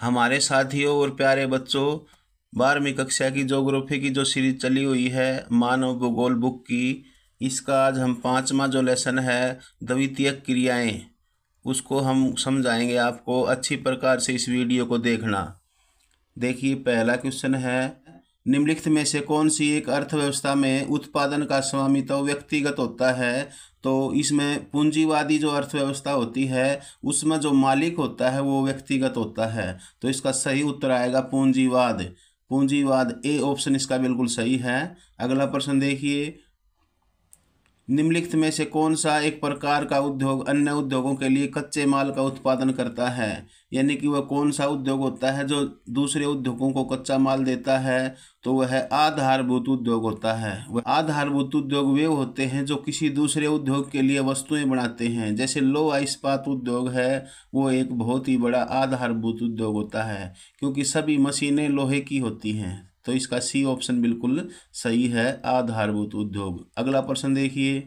हमारे साथियों और प्यारे बच्चों बारहवीं कक्षा की जोग्राफी की जो सीरीज चली हुई है मानव भूगोल बुक की इसका आज हम पाँचवा जो लेसन है द्वितीय क्रियाएं उसको हम समझाएंगे आपको अच्छी प्रकार से इस वीडियो को देखना देखिए पहला क्वेश्चन है निम्नलिखित में से कौन सी एक अर्थव्यवस्था में उत्पादन का स्वामित्व व्यक्तिगत होता है तो इसमें पूंजीवादी जो अर्थव्यवस्था होती है उसमें जो मालिक होता है वो व्यक्तिगत होता है तो इसका सही उत्तर आएगा पूंजीवाद पूंजीवाद ए ऑप्शन इसका बिल्कुल सही है अगला प्रश्न देखिए निम्नलिखित में से कौन सा एक प्रकार का उद्योग अन्य उद्योगों के लिए कच्चे माल का उत्पादन करता है यानी कि वह कौन सा उद्योग होता है जो दूसरे उद्योगों को कच्चा माल देता है तो वह आधारभूत उद्योग होता है वह आधारभूत उद्योग वे होते हैं जो किसी दूसरे उद्योग के लिए वस्तुएं बनाते हैं जैसे लो इस्पात उद्योग है वो एक बहुत ही बड़ा आधारभूत उद्योग होता है क्योंकि सभी मशीनें लोहे की होती हैं तो इसका सी ऑप्शन बिल्कुल सही है आधारभूत उद्योग अगला प्रश्न देखिए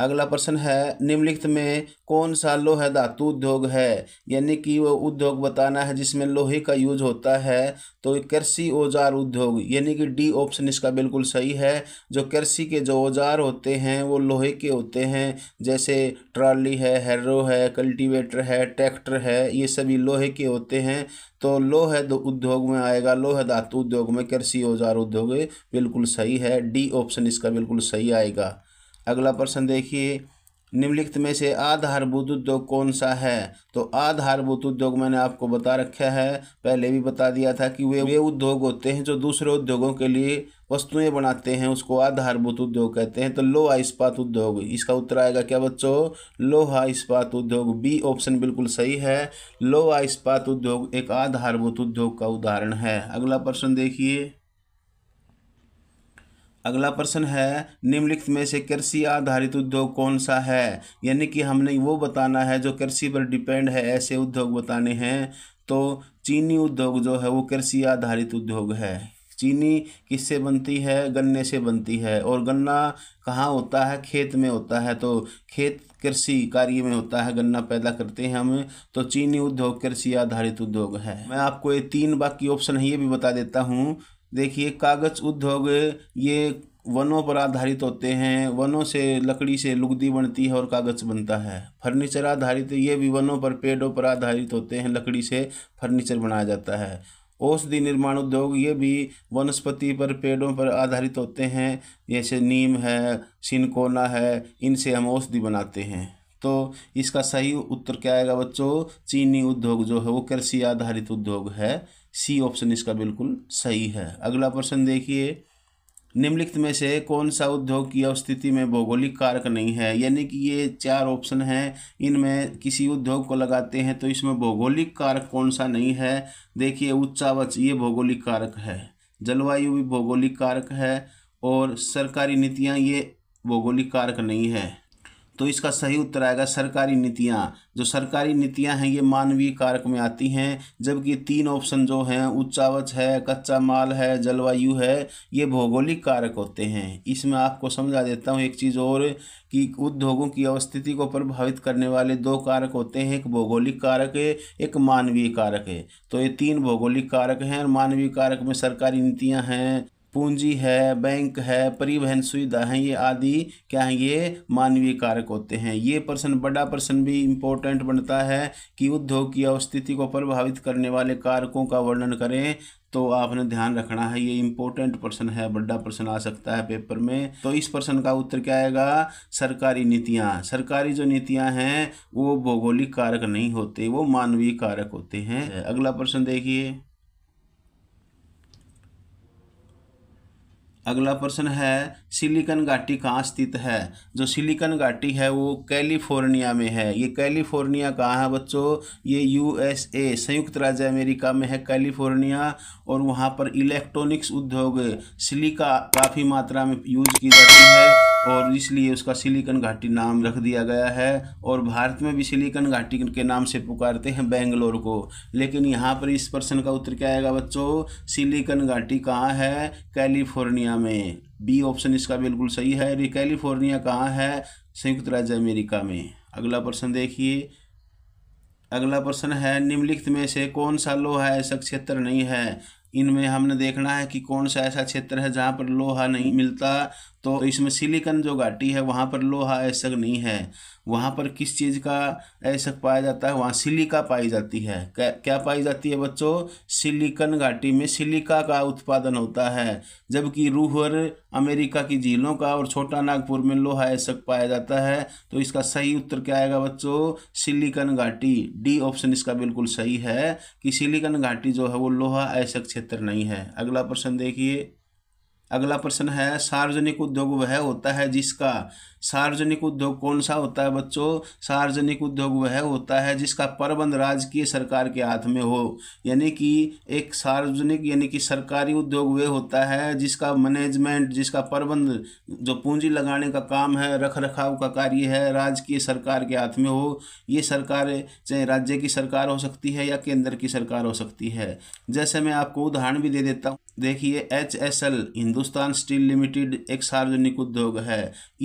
अगला प्रश्न है निम्नलिखित में कौन सा लोह धातु उद्योग है यानी कि वो उद्योग बताना है जिसमें लोहे का यूज होता है तो कृषि औजार उद्योग यानी कि डी ऑप्शन इसका बिल्कुल सही है जो कृषि के जो औजार होते हैं वो लोहे के होते हैं जैसे ट्रॉली है हैरो है कल्टीवेटर है ट्रैक्टर है ये सभी लोहे के होते हैं तो लोह उद्योग में आएगा लोह धातु उद्योग में कृषि औजार उद्योग बिल्कुल सही है डी ऑप्शन इसका बिल्कुल सही आएगा अगला प्रश्न देखिए निम्नलिखित में से आधारभूत उद्योग कौन सा है तो आधारभूत उद्योग मैंने आपको बता रखा है पहले भी बता दिया था कि वे वे उद्योग होते हैं जो दूसरे उद्योगों के लिए वस्तुएं बनाते हैं उसको आधारभूत उद्योग कहते हैं तो लोहा इस्पात उद्योग इसका उत्तर आएगा क्या बच्चों लोहा इस्पात उद्योग बी ऑप्शन बिल्कुल सही है लोहा इस्पात उद्योग एक आधारभूत उद्योग का उदाहरण है अगला प्रश्न देखिए अगला प्रश्न है निम्नलिखित में से कृषि आधारित उद्योग कौन सा है यानी कि हमने वो बताना है जो कृषि पर डिपेंड है ऐसे उद्योग बताने हैं तो चीनी उद्योग जो है वो कृषि आधारित उद्योग है चीनी किससे बनती है गन्ने से बनती है और गन्ना कहाँ होता है खेत में होता है तो खेत कृषि कार्य में होता है गन्ना पैदा करते हैं हम तो चीनी उद्योग कृषि आधारित उद्योग है मैं आपको ये तीन बाकी ऑप्शन है ये भी बता देता हूँ देखिए कागज उद्योग ये वनों पर आधारित होते हैं वनों से लकड़ी से लुगदी बनती है और कागज़ बनता है फर्नीचर आधारित ये भी वनों पर पेड़ों पर आधारित होते हैं लकड़ी से फर्नीचर बनाया जाता है औषधि निर्माण उद्योग ये भी वनस्पति पर पेड़ों पर आधारित होते हैं जैसे नीम है सिनकोना है इनसे हम औषधि बनाते हैं तो इसका सही उत्तर क्या आएगा बच्चों चीनी उद्योग जो है वो कृषि आधारित उद्योग है सी ऑप्शन इसका बिल्कुल सही है अगला प्रश्न देखिए निम्नलिखित में से कौन सा उद्योग की अवस्थिति में भौगोलिक कारक नहीं है यानी कि ये चार ऑप्शन हैं इनमें किसी उद्योग को लगाते हैं तो इसमें भौगोलिक कारक कौन सा नहीं है देखिए उच्चावच ये भौगोलिक कारक है जलवायु भी भौगोलिक कारक है और सरकारी नीतियाँ ये भौगोलिक कारक नहीं है तो इसका सही उत्तर आएगा सरकारी नीतियाँ जो सरकारी नीतियाँ हैं ये मानवीय कारक में आती हैं जबकि तीन ऑप्शन जो हैं उच्चावच है कच्चा माल है जलवायु है ये भौगोलिक कारक होते हैं इसमें आपको समझा देता हूँ एक चीज़ और कि उद्योगों की अवस्थिति को प्रभावित करने वाले दो कारक होते हैं एक भौगोलिक कारक है एक मानवीय कारक है तो ये तीन भौगोलिक कारक हैं और मानवीय कारक में सरकारी नीतियाँ हैं पूंजी है बैंक है परिवहन सुविधा है ये आदि क्या है ये मानवीय कारक होते हैं ये प्रश्न बड़ा प्रश्न भी इम्पोर्टेंट बनता है कि उद्योग की अवस्थिति को प्रभावित करने वाले कारकों का वर्णन करें तो आपने ध्यान रखना है ये इम्पोर्टेंट प्रश्न है बड़ा प्रश्न आ सकता है पेपर में तो इस प्रश्न का उत्तर क्या आएगा सरकारी नीतियाँ सरकारी जो नीतियाँ हैं वो भौगोलिक कारक नहीं होते वो मानवीय कारक होते हैं अगला प्रश्न देखिए अगला प्रश्न है सिलिकन घाटी कहाँ स्थित है जो सिलिकन घाटी है वो कैलिफोर्निया में है ये कैलिफोर्निया कहाँ है बच्चों ये यूएसए संयुक्त राज्य अमेरिका में है कैलिफोर्निया और वहाँ पर इलेक्ट्रॉनिक्स उद्योग सिलिका काफ़ी मात्रा में यूज की जाती है और इसलिए उसका सिलिकन घाटी नाम रख दिया गया है और भारत में भी सिलिकन घाटी के नाम से पुकारते हैं बेंगलोर को लेकिन यहाँ पर इस प्रश्न का उत्तर क्या आएगा बच्चों सिलिकन घाटी कहाँ है कैलिफोर्निया में बी ऑप्शन इसका बिल्कुल सही है ये कैलिफोर्निया कहाँ है संयुक्त राज्य अमेरिका में अगला प्रश्न देखिए अगला प्रश्न है निम्नलिखित में से कौन सा लोहा ऐसा क्षेत्र नहीं है इनमें हमने देखना है कि कौन सा ऐसा क्षेत्र है जहाँ पर लोहा नहीं मिलता तो इसमें सिलिकन जो घाटी है वहाँ पर लोहा ऐसक नहीं है वहाँ पर किस चीज़ का ऐसक पाया जाता है वहाँ सिलिका पाई जाती है क्या क्या पाई जाती है बच्चों सिलिकन घाटी में सिलिका का उत्पादन होता है जबकि रूहर अमेरिका की झीलों का और छोटा नागपुर में लोहा ऐसक पाया जाता है तो इसका सही उत्तर क्या आएगा बच्चों सिलिकन घाटी डी ऑप्शन इसका बिल्कुल सही है कि सिलिकन घाटी जो है वो लोहा ऐसक क्षेत्र नहीं है अगला प्रश्न देखिए अगला प्रश्न है सार्वजनिक उद्योग वह होता है जिसका सार्वजनिक उद्योग कौन सा होता है बच्चों सार्वजनिक उद्योग वह होता है जिसका प्रबंध राजकीय सरकार के हाथ में हो यानी कि एक सार्वजनिक यानी कि सरकारी उद्योग वह होता है जिसका मैनेजमेंट जिसका प्रबंध जो पूंजी लगाने का काम है रख रखाव का कार्य है राजकीय सरकार के हाथ में हो ये सरकार चाहे राज्य की सरकार हो सकती है या केंद्र की सरकार हो सकती है जैसे मैं आपको उदाहरण भी दे देता हूँ देखिए एच हिंदुस्तान स्टील लिमिटेड एक सार्वजनिक उद्योग है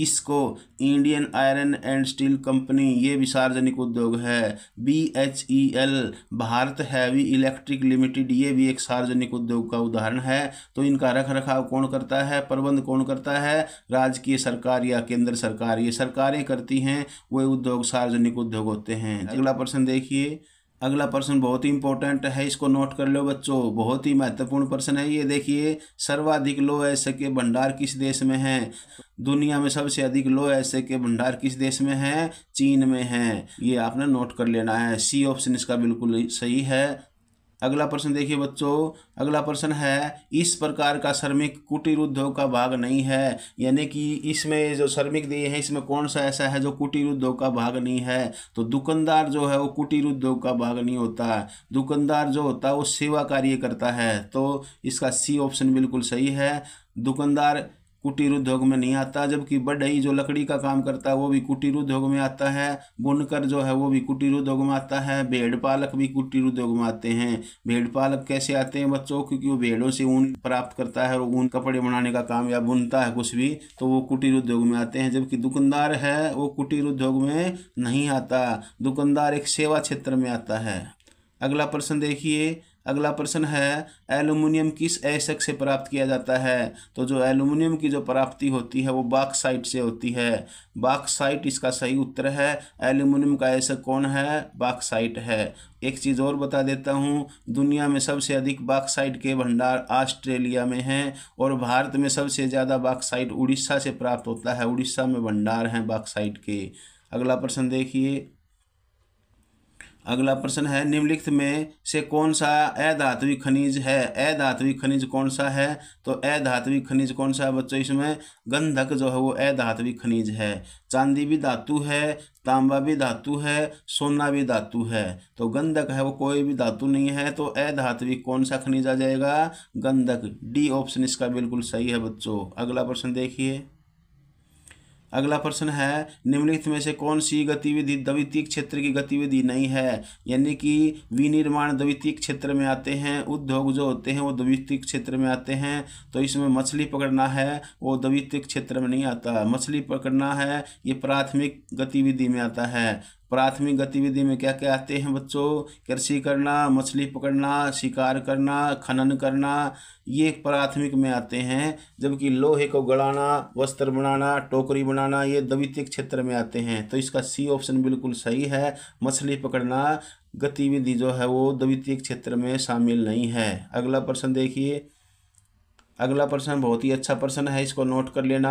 इसको Indian iron and steel company ये भी सार्वजनिक उद्योग है B H E L Bharat heavy electric limited ये भी एक सार्वजनिक उद्योग का उदाहरण है तो इनका रख रखाव कौन करता है प्रबंध कौन करता है राजकीय सरकार या केंद्र सरकार ये सरकारें करती हैं वे उद्योग सार्वजनिक उद्योग होते हैं अगला प्रश्न देखिए अगला प्रश्न बहुत ही इंपॉर्टेंट है इसको नोट कर लो बच्चों बहुत ही महत्वपूर्ण प्रश्न है ये देखिए सर्वाधिक लोह ऐसे के भंडार किस देश में है दुनिया में सबसे अधिक लो ऐसे के भंडार किस देश में है चीन में है ये आपने नोट कर लेना है सी ऑप्शन इसका बिल्कुल सही है अगला प्रश्न देखिए बच्चों अगला प्रश्न है इस प्रकार का श्रमिक कुटीर उद्योग का भाग नहीं है यानी कि इसमें जो श्रमिक दिए हैं इसमें कौन सा ऐसा है जो कुटीर उद्योग का भाग नहीं है तो दुकानदार जो है वो कुटीर उद्योग का भाग नहीं होता दुकानदार जो होता है वो सेवा कार्य करता है तो इसका सी ऑप्शन बिल्कुल सही है दुकानदार कुटीर उद्योग में नहीं आता जबकि बढ़ई जो लकड़ी का काम करता है वो भी कुटीर उद्योग में आता है बुनकर जो है वो भी कुटीर उद्योग में आता है भेड़ पालक भी कुटीर उद्योग में आते हैं भेड़ पालक कैसे आते हैं बच्चों क्योंकि वो भेड़ों से ऊन प्राप्त करता है और ऊन कपड़े बनाने का काम या बुनता है कुछ भी तो वो कुटीर उद्योग में आते हैं जबकि दुकानदार है वो कुटीर उद्योग में नहीं आता दुकानदार एक सेवा क्षेत्र में आता है अगला प्रश्न देखिए अगला प्रश्न है एलुमिनियम किस ऐसक से प्राप्त किया जाता है तो जो एलुमिनियम की जो प्राप्ति होती है वो बाक्साइट से होती है बाक्साइट इसका सही उत्तर है एल्यूमिनियम का ऐसक कौन है बाक्साइट है एक चीज़ और बता देता हूँ दुनिया में सबसे अधिक बाक्साइट के भंडार ऑस्ट्रेलिया में हैं और भारत में सबसे ज़्यादा बाक्साइट उड़ीसा से प्राप्त होता है उड़ीसा में भंडार हैं बाक्साइट के अगला प्रश्न देखिए अगला प्रश्न है निम्नलिखित में से कौन सा अधात्विक खनिज है अधात्विक खनिज कौन सा है तो अधात्विक खनिज कौन सा है बच्चों इसमें गंधक जो है वो अधात्विक खनिज है चांदी भी धातु है तांबा भी धातु है सोना भी धातु है तो गंधक है वो कोई भी धातु नहीं है तो अधात्विक कौन सा खनिज आ जाएगा गंधक डी ऑप्शन इसका बिल्कुल सही है बच्चों अगला प्रश्न देखिए अगला प्रश्न है निम्नलिखित में से कौन सी गतिविधि द्वितीय क्षेत्र की गतिविधि नहीं है यानी कि विनिर्माण द्वितीय क्षेत्र में आते हैं उद्योग जो होते हैं वो द्वितीय क्षेत्र में आते हैं तो इसमें मछली पकड़ना है वो द्वितीय क्षेत्र में नहीं आता मछली पकड़ना है ये प्राथमिक गतिविधि में आता है प्राथमिक गतिविधि में क्या क्या आते हैं बच्चों कृषि करना मछली पकड़ना शिकार करना खनन करना ये प्राथमिक में आते हैं जबकि लोहे को गड़ाना वस्त्र बनाना टोकरी बनाना ये द्वितीय क्षेत्र में आते हैं तो इसका सी ऑप्शन बिल्कुल सही है मछली पकड़ना गतिविधि जो है वो द्वितीय क्षेत्र में शामिल नहीं है अगला प्रश्न देखिए अगला प्रश्न बहुत ही अच्छा प्रश्न है इसको नोट कर लेना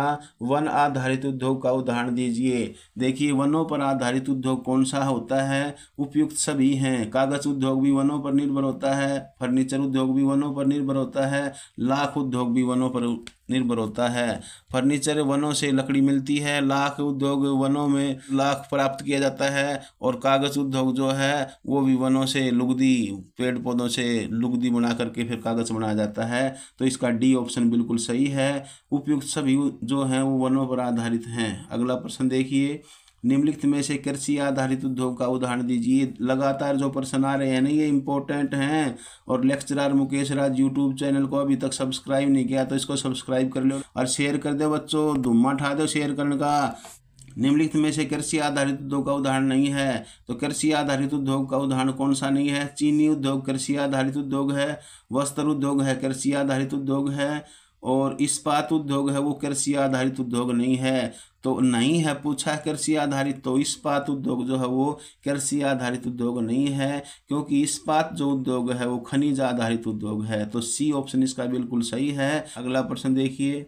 वन आधारित उद्योग का उदाहरण दीजिए देखिए वनों पर आधारित उद्योग कौन सा होता है उपयुक्त सभी हैं कागज उद्योग भी वनों पर निर्भर होता है फर्नीचर उद्योग भी वनों पर निर्भर होता है लाख उद्योग भी वनों पर निर्भर होता है फर्नीचर वनों से लकड़ी मिलती है लाख उद्योग वनों में लाख प्राप्त किया जाता है और कागज़ उद्योग जो है वो भी वनों से लुगदी पेड़ पौधों से लुगदी बना करके फिर कागज़ बनाया जाता है तो इसका डी ऑप्शन बिल्कुल सही है उपयुक्त सभी जो हैं वो वनों पर आधारित हैं अगला प्रश्न देखिए निम्नलिखित में से कृषि आधारित उद्योग का उदाहरण दीजिए लगातार जो प्रश्न आ रहे हैं ना ये इंपॉर्टेंट हैं और lecturer Mukesh Raj YouTube channel को अभी तक सब्सक्राइब नहीं किया तो इसको सब्सक्राइब कर लो और शेयर कर दो बच्चों धुम्मा उठा दो शेयर करने का निम्नलिखित में से कृषि आधारित उद्योग का उदाहरण नहीं है तो कृषि आधारित उद्योग का उदाहरण कौन सा नहीं है चीनी उद्योग कृषि आधारित उद्योग है वस्त्र उद्योग है कृषि आधारित उद्योग है और इस्पात उद्योग है वो कृषि आधारित उद्योग नहीं है तो नहीं है पूछा कृषि आधारित तो इस्पात उद्योग जो है वो कृषि आधारित उद्योग नहीं है क्योंकि इस्पात जो उद्योग है वो खनिज आधारित उद्योग है तो सी ऑप्शन इसका बिल्कुल सही है अगला प्रश्न देखिए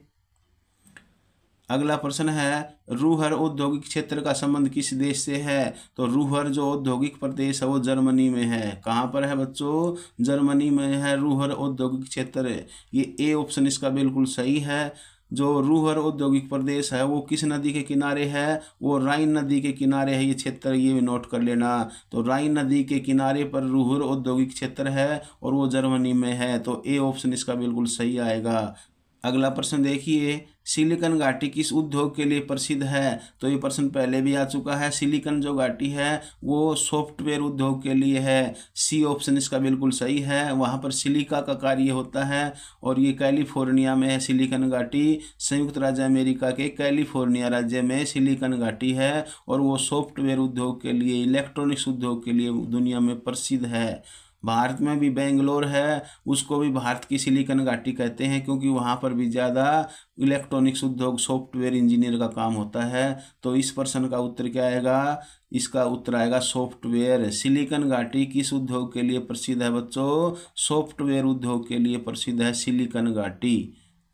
अगला प्रश्न है रूहर औद्योगिक क्षेत्र का संबंध किस देश से है तो रूहर जो औद्योगिक प्रदेश है वो जर्मनी में है कहाँ पर है बच्चों जर्मनी में है रूहर औद्योगिक क्षेत्र ये ए ऑप्शन इसका बिल्कुल सही है जो रूहर औद्योगिक प्रदेश है वो किस नदी के किनारे है वो राइन नदी के किनारे है ये क्षेत्र ये भी नोट कर लेना तो राइन नदी के किनारे पर रूहर औद्योगिक क्षेत्र है और वो जर्मनी में है तो ए ऑप्शन इसका बिल्कुल सही आएगा अगला प्रश्न देखिए सिलिकन घाटी किस उद्योग के लिए प्रसिद्ध है तो ये प्रश्न पहले भी आ चुका है सिलिकन जो घाटी है वो सॉफ्टवेयर उद्योग के लिए है सी ऑप्शन इसका बिल्कुल सही है वहाँ पर सिलिका का कार्य होता है और ये कैलिफोर्निया में है सिलिकन घाटी संयुक्त राज्य अमेरिका के कैलिफोर्निया राज्य में सिलिकन घाटी है और वो सॉफ्टवेयर उद्योग के लिए इलेक्ट्रॉनिक्स उद्योग के लिए दुनिया में प्रसिद्ध है भारत में भी बेंगलोर है उसको भी भारत की सिलिकन घाटी कहते हैं क्योंकि वहाँ पर भी ज़्यादा इलेक्ट्रॉनिक्स उद्योग सॉफ्टवेयर इंजीनियर का काम होता है तो इस प्रश्न का उत्तर क्या आएगा इसका उत्तर आएगा सॉफ्टवेयर सिलिकन घाटी किस उद्योग के लिए प्रसिद्ध है बच्चों सॉफ्टवेयर उद्योग के लिए प्रसिद्ध है सिलिकन घाटी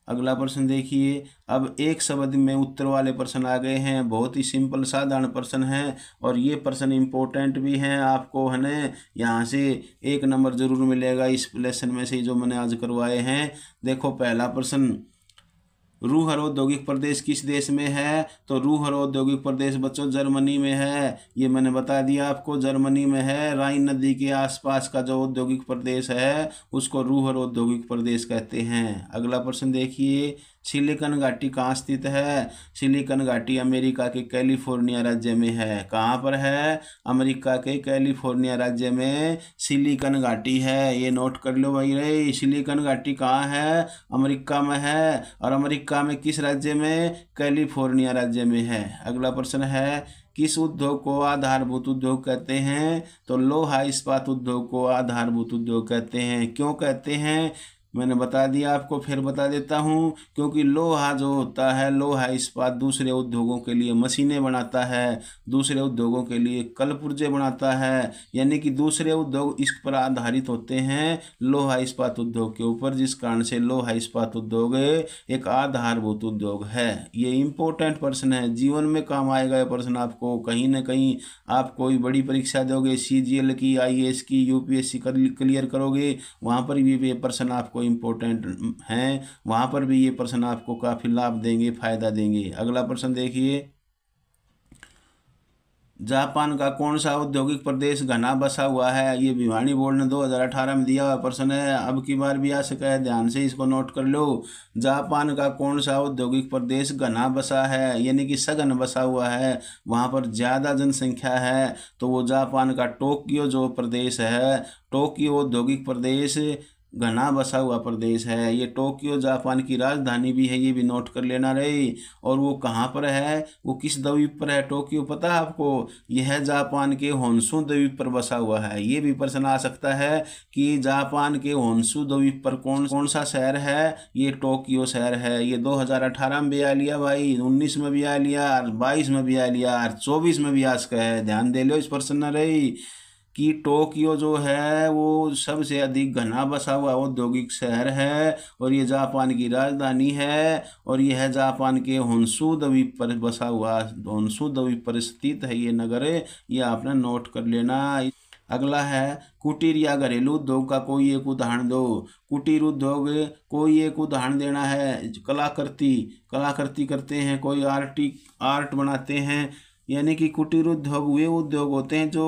अगला प्रश्न देखिए अब एक शब्द में उत्तर वाले प्रश्न आ गए हैं बहुत ही सिंपल साधारण प्रश्न हैं और ये प्रश्न इम्पोर्टेंट भी हैं आपको है ना यहाँ से एक नंबर जरूर मिलेगा इस लेसन में से जो मैंने आज करवाए हैं देखो पहला प्रश्न रूहर औद्योगिक प्रदेश किस देश में है तो रूहर औद्योगिक प्रदेश बच्चों जर्मनी में है ये मैंने बता दिया आपको जर्मनी में है राइन नदी के आसपास का जो औद्योगिक प्रदेश है उसको रूहर औद्योगिक प्रदेश कहते हैं अगला प्रश्न देखिए सिलिकन घाटी कहाँ स्थित है सिलिकन घाटी अमेरिका के कैलिफोर्निया राज्य में है कहाँ पर है अमेरिका के कैलिफोर्निया राज्य में सिलिकन घाटी है ये नोट कर लो भाई रे सिलिकन घाटी कहाँ है अमेरिका में है और अमेरिका में किस राज्य में कैलिफोर्निया राज्य में है अगला प्रश्न है किस उद्योग को आधारभूत उद्योग कहते हैं तो लोहा इस्पात उद्योग को आधारभूत उद्योग कहते हैं क्यों कहते हैं मैंने बता दिया आपको फिर बता देता हूँ क्योंकि लोहा जो होता है लोहा इस्पात दूसरे उद्योगों के लिए मशीनें बनाता है दूसरे उद्योगों के लिए कलपुर्जे बनाता है यानी कि दूसरे उद्योग इस पर आधारित होते हैं लोहा इस्पात उद्योग के ऊपर जिस कारण से लोहा इस्पात उद्योग एक आधारभूत उद्योग है ये इंपॉर्टेंट पर्सन है जीवन में काम आएगा ये पर्सन आपको कहीं ना कहीं आप कोई बड़ी परीक्षा दोगे सी की आई की यू क्लियर करोगे वहाँ पर भी ये पर्सन आपको इम्पोर्टेंट हैं वहाँ पर भी ये प्रश्न आपको काफ़ी लाभ देंगे फायदा देंगे अगला प्रश्न देखिए जापान का कौन सा औद्योगिक प्रदेश घना बसा हुआ है ये भिवानी बोर्ड ने 2018 में दिया हुआ प्रश्न है अब की बार भी आ सका है ध्यान से इसको नोट कर लो जापान का कौन सा औद्योगिक प्रदेश घना बसा है यानी कि सघन बसा हुआ है वहाँ पर ज़्यादा जनसंख्या है तो वो जापान का टोक्यो जो प्रदेश है टोक्यो औद्योगिक प्रदेश घना बसा हुआ प्रदेश है ये टोक्यो जापान की राजधानी भी है ये भी नोट कर लेना रे और वो कहाँ पर है वो किस द्वीप पर है टोक्यो पता है आपको यह जापान के होंसू द्वीप पर बसा हुआ है ये भी प्रश्न आ सकता है कि जापान के होंसू द्वीप पर कौन कौन सा शहर है ये टोक्यो शहर है ये 2018 में भी आ लिया भाई उन्नीस में भी आ लिया बाईस में भी आ लिया चौबीस में भी आज का है ध्यान दे लो इस प्रश्न रही कि टोक्यो जो है वो सबसे अधिक घना बसा हुआ औद्योगिक शहर है और ये जापान की राजधानी है और यह जापान के होंसू द्वीप पर बसा हुआ होंसू द्वीप पर स्थित है ये नगर ये आपने नोट कर लेना अगला है कुटीर या घरेलू उद्योग का कोई एक उदाहरण दो कुटीर उद्योग कोई एक उदाहरण देना है कलाकृति कलाकृति करते हैं कोई आर्टिक आर्ट बनाते हैं यानी कि कुटीर उद्योग वे उद्योग होते हैं जो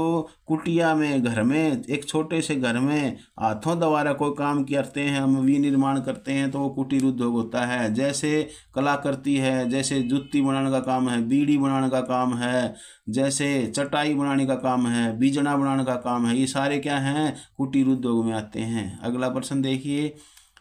कुटिया में घर में एक छोटे से घर में हाथों द्वारा कोई काम करते हैं हम विनिर्माण करते हैं तो वो कुटीर उद्योग होता है जैसे कलाकृति है जैसे जुत्ती बनाने का काम है बीड़ी बनाने का काम है जैसे चटाई बनाने का काम है बीजना बनाने का काम है ये सारे क्या हैं कुटीर उद्योग में आते हैं अगला प्रश्न देखिए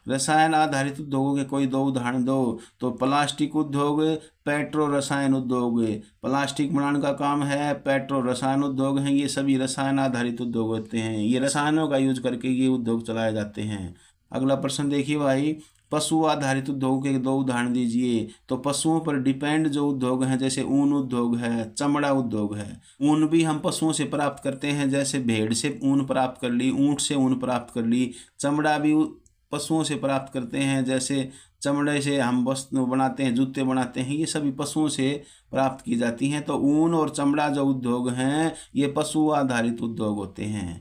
रसायन आधारित उद्योगों के कोई दो उदाहरण दो तो प्लास्टिक उद्योग पेट्रो रसायन उद्योग प्लास्टिक बनाने का काम है पेट्रो रसायन उद्योग हैं ये सभी रसायन आधारित उद्योग होते हैं ये रसायनों का यूज करके ये उद्योग चलाए जाते हैं अगला प्रश्न देखिए भाई पशु आधारित उद्योग के दो उदाहरण दीजिए तो पशुओं पर डिपेंड जो उद्योग हैं जैसे ऊन उद्योग है चमड़ा उद्योग है ऊन भी हम पशुओं से प्राप्त करते हैं जैसे भेड़ से ऊन प्राप्त कर ली ऊँट से ऊन प्राप्त कर ली चमड़ा भी पशुओं से प्राप्त करते हैं जैसे चमड़े से हम वस्त्र बनाते हैं जूते बनाते हैं ये सभी पशुओं से प्राप्त की जाती हैं तो ऊन और चमड़ा जो उद्योग हैं ये पशु आधारित उद्योग होते हैं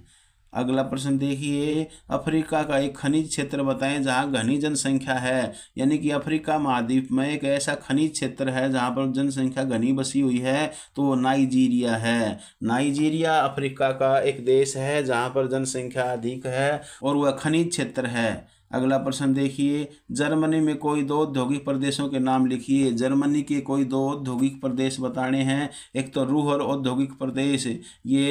अगला प्रश्न देखिए अफ्रीका का एक खनिज क्षेत्र बताएं जहाँ घनी जनसंख्या है यानी कि अफ्रीका महाद्वीप में एक ऐसा खनिज क्षेत्र है जहाँ पर जनसंख्या घनी बसी हुई है तो वो नाइजीरिया है नाइजीरिया अफ्रीका का एक देश है जहाँ पर जनसंख्या अधिक है और वह खनिज क्षेत्र है अगला प्रश्न देखिए जर्मनी में कोई दो औद्योगिक प्रदेशों के नाम लिखिए जर्मनी के कोई दो औद्योगिक प्रदेश बताने हैं एक तो रूहर औद्योगिक प्रदेश ये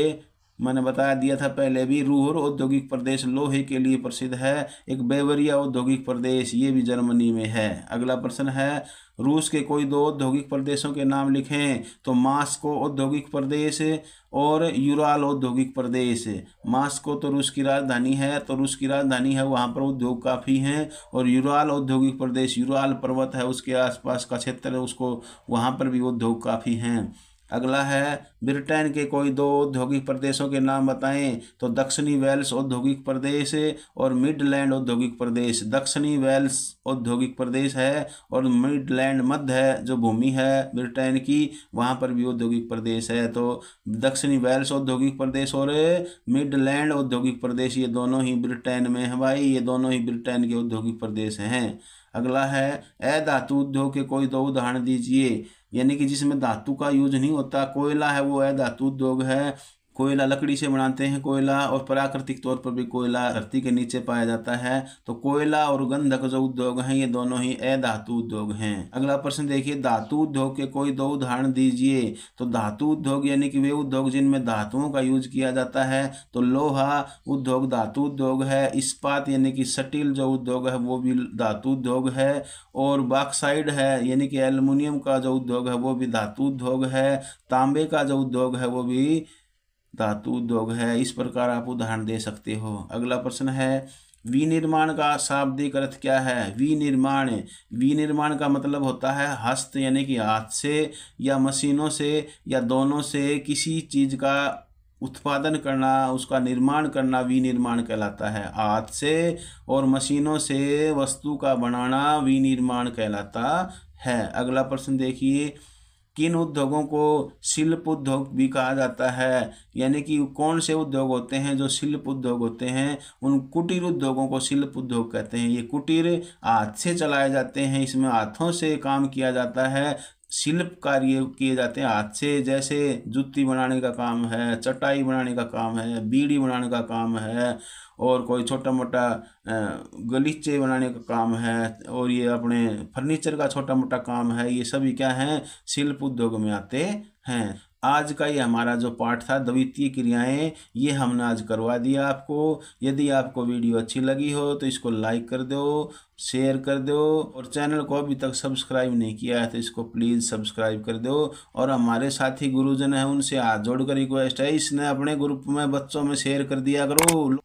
मैंने बताया दिया था पहले भी रूहर औद्योगिक प्रदेश लोहे के लिए प्रसिद्ध है एक बेवरिया औद्योगिक प्रदेश ये भी जर्मनी में है अगला प्रश्न है रूस के कोई दो औद्योगिक प्रदेशों के नाम लिखें तो मास्को औद्योगिक प्रदेश और यूराल औद्योगिक प्रदेश मास्को तो रूस की राजधानी है तो रूस की राजधानी है वहाँ पर उद्योग काफ़ी हैं और यूराल औद्योगिक प्रदेश यूराल पर्वत है उसके आसपास का क्षेत्र है उसको वहाँ पर भी उद्योग काफ़ी हैं अगला है ब्रिटेन के कोई दो औद्योगिक प्रदेशों के नाम बताएं तो दक्षिणी वेल्स औद्योगिक प्रदेश और मिडलैंड औद्योगिक प्रदेश दक्षिणी वेल्स औद्योगिक प्रदेश है और मिडलैंड मध्य है जो भूमि है ब्रिटेन की वहाँ पर भी औद्योगिक प्रदेश है तो दक्षिणी वेल्स औद्योगिक प्रदेश और मिडलैंड औद्योगिक प्रदेश ये दोनों ही ब्रिटेन में है भाई ये दोनों ही ब्रिटेन के औद्योगिक प्रदेश हैं अगला है धातु उद्योग के कोई दो उदाहरण दीजिए यानी कि जिसमें धातु का यूज नहीं होता कोयला है वो है धातु उद्योग है कोयला लकड़ी से बनाते हैं कोयला और प्राकृतिक तौर पर भी कोयला धरती के नीचे पाया जाता है तो कोयला और गंधक जो उद्योग हैं ये दोनों ही अधातु उद्योग हैं अगला प्रश्न देखिए धातु उद्योग के कोई दो उदाहरण दीजिए तो धातु उद्योग यानी कि वे उद्योग जिनमें धातुओं का यूज किया जाता है तो लोहा उद्योग धातु उद्योग है इस्पात यानी कि सटील जो उद्योग है वो भी धातु उद्योग है और बाक्साइड है यानी कि एल्यूमिनियम का जो उद्योग है वो भी धातु उद्योग है तांबे का जो उद्योग है वो भी धातु उद्योग है इस प्रकार आप उदाहरण दे सकते हो अगला प्रश्न है विनिर्माण का शाब्दिक अर्थ क्या है विनिर्माण विनिर्माण का मतलब होता है हस्त यानी कि हाथ से या मशीनों से या दोनों से किसी चीज़ का उत्पादन करना उसका निर्माण करना विनिर्माण कहलाता है हाथ से और मशीनों से वस्तु का बनाना विनिर्माण कहलाता है अगला प्रश्न देखिए किन उद्योगों को शिल्प उद्योग भी कहा जाता है यानी कि कौन से उद्योग होते हैं जो शिल्प उद्योग होते हैं उन कुटीर उद्योगों को शिल्प उद्योग कहते हैं ये कुटीर हाथ से चलाए जाते हैं इसमें हाथों से काम किया जाता है शिल्प कार्य किए जाते हैं हाथ से जैसे जुत्ती बनाने का काम है चटाई बनाने का काम है बीड़ी बनाने का काम है और कोई छोटा मोटा गलीचे बनाने का काम है और ये अपने फर्नीचर का छोटा मोटा काम है ये सभी क्या हैं शिल्प उद्योग में आते हैं आज का ये हमारा जो पाठ था द्वितीय क्रियाएं ये हमने आज करवा दिया आपको यदि आपको वीडियो अच्छी लगी हो तो इसको लाइक कर दो शेयर कर दो और चैनल को अभी तक सब्सक्राइब नहीं किया है तो इसको प्लीज़ सब्सक्राइब कर दो और हमारे साथी गुरुजन हैं उनसे हाथ जोड़ कर रिक्वेस्ट है इसने अपने ग्रुप में बच्चों में शेयर कर दिया करो